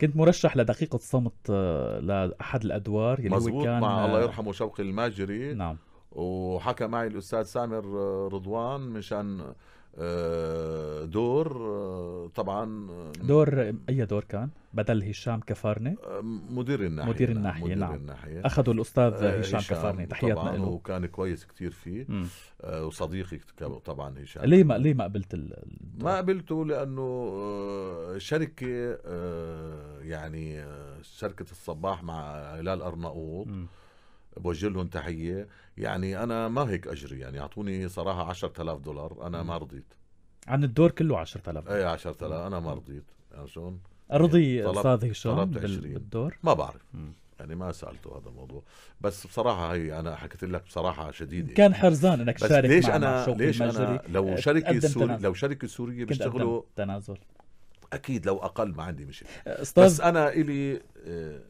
كنت مرشح لدقيقه صمت آه، لاحد الادوار يلي هو كان مع الله آه، يرحمه شوقي الماجري نعم وحكى معي الاستاذ سامر آه، رضوان مشان آه، دور آه، طبعا دور اي دور كان بدل هشام كفارني مدير الناحيه مدير الناحيه مدير نعم الناحية. اخذوا الاستاذ هشام, هشام كفارني تحياتنا له وكان كويس كثير فيه مم. وصديقي طبعا هشام ليه ما ليه ما قبلت الدور؟ ما قبلته لانه شركه يعني شركه الصباح مع هلال ارناؤوط بوجه لهم تحيه يعني انا ما هيك اجري يعني اعطوني صراحه 10000 دولار انا ما رضيت عن الدور كله 10000 اي 10000 انا ما رضيت يعني شلون رضي يعني استاذ هشام بالدور ما بعرف م. يعني ما سالته هذا الموضوع بس بصراحه هي انا حكيت لك بصراحه شديده كان حرزان انك تشارك ليش مع انا ليش انا لو أه، شركه سوري لو شركه سوريه بيشتغلوا تنازل اكيد لو اقل ما عندي مشكله بس انا الي أه،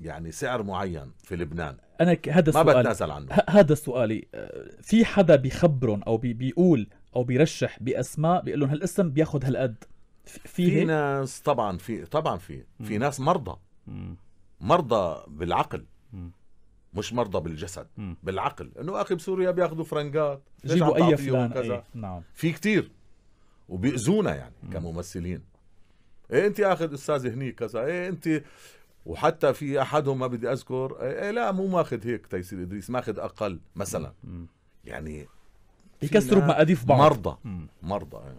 يعني سعر معين في لبنان انا هذا السؤال ما بتنازل عنه هذا سؤالي أه، في حدا بيخبرهم او بي بيقول او بيرشح باسماء بيقول لهم هالاسم بياخذ هالقد في في ناس طبعا في طبعا في في ناس مرضى مرضى بالعقل مش مرضى بالجسد بالعقل انه اخي بسوريا بياخذوا فرنجات جيبوا اي فلان كذا ايه. نعم في كتير وبيأذونا يعني كممثلين ايه انت اخذ استاذ هنيك كذا ايه انت وحتى في احدهم ما بدي اذكر إيه،, إيه لا مو ماخذ هيك تيسير ادريس ماخذ اقل مثلا يعني بيكسروا بمقاديف بعض مرضى مرضى يعني.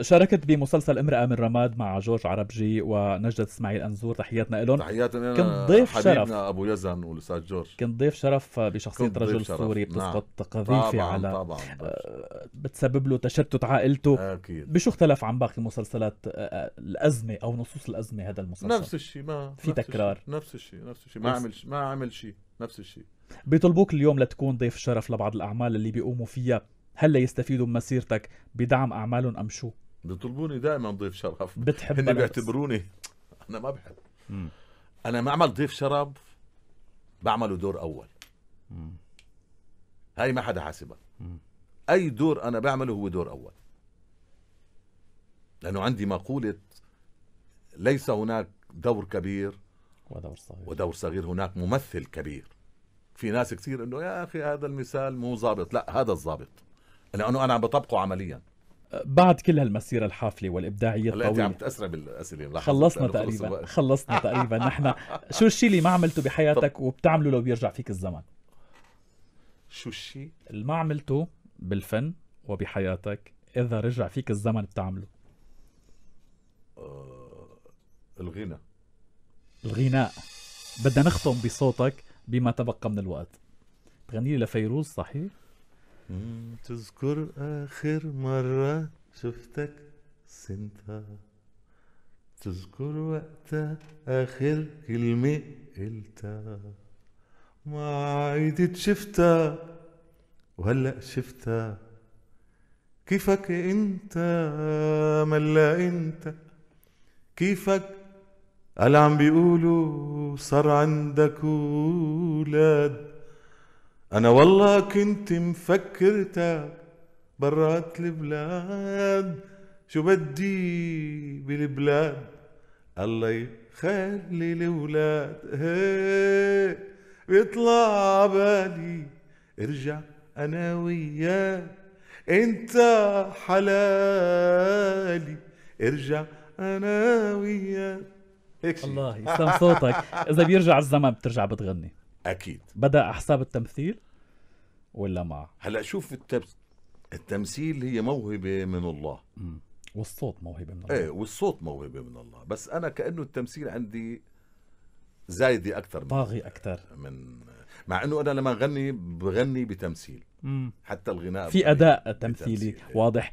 شاركت بمسلسل امرأة من رماد مع جورج عربجي ونجدة اسماعيل أنزور تحياتنا لهم تحياتنا كنت ضيف شرف أبو يزن والأستاذ جورج كنت ضيف شرف بشخصية رجل شرف. سوري نعم. بتسقط نعم. قذيفة على طبعاً آه، بتسبب له تشتت عائلته أكيد. بشو اختلف عن باقي مسلسلات آه، الأزمة أو نصوص الأزمة هذا المسلسل نفس الشيء ما في نفس تكرار الشي. نفس الشيء نفس الشيء ما عمل ما عمل شيء نفس الشيء بيطلبوك اليوم لتكون ضيف شرف لبعض الأعمال اللي بيقوموا فيها هلا يستفيدوا من مسيرتك بدعم اعمالهم ام شو بيطلبوني دائما ضيف شرف بتحب هن بيعتبروني انا ما بحب مم. انا ما عمل ضيف شرف بعمله دور اول م. هاي ما حدا حاسبها اي دور انا بعمله هو دور اول لانه عندي مقوله ليس هناك دور كبير ودور صغير ودور صغير هناك ممثل كبير في ناس كثير انه يا اخي هذا المثال مو ظابط لا هذا الظابط لانه انا عم بطبقه عمليا بعد كل هالمسيره الحافله والابداعيه الطويله انت عم تاسرع بالاسئله خلصنا تقريبا خلصنا تقريبا نحن شو الشيء اللي ما عملته بحياتك وبتعمله لو بيرجع فيك الزمن شو الشيء اللي ما عملته بالفن وبحياتك اذا رجع فيك الزمن بتعمله الغناء آه، الغنى الغناء بدنا نختم بصوتك بما تبقى من الوقت تغني لي لفيروز صحيح تذكر آخر مرة شفتك سنتها تذكر وقتها آخر كلمة قلتها ما عيدت شفتها وهلأ شفتها كيفك انت ملا انت كيفك قال عم بيقولوا صار عندك ولاد انا والله كنت مفكرتك برات البلاد شو بدي بالبلاد الله يخلي الاولاد بيطلع بالي ارجع انا وياك انت حلالي ارجع انا وياك الله يسلم صوتك اذا بيرجع الزمن بترجع بتغني اكيد بدا حساب التمثيل ولا مع هلا شوف التب... التمثيل هي موهبه من الله م. والصوت موهبه من الله ايه والصوت موهبه من الله بس انا كانه التمثيل عندي زايدة أكثر طاغي أكثر من مع إنه أنا لما أغني بغني بتمثيل م. حتى الغناء في أداء تمثيلي واضح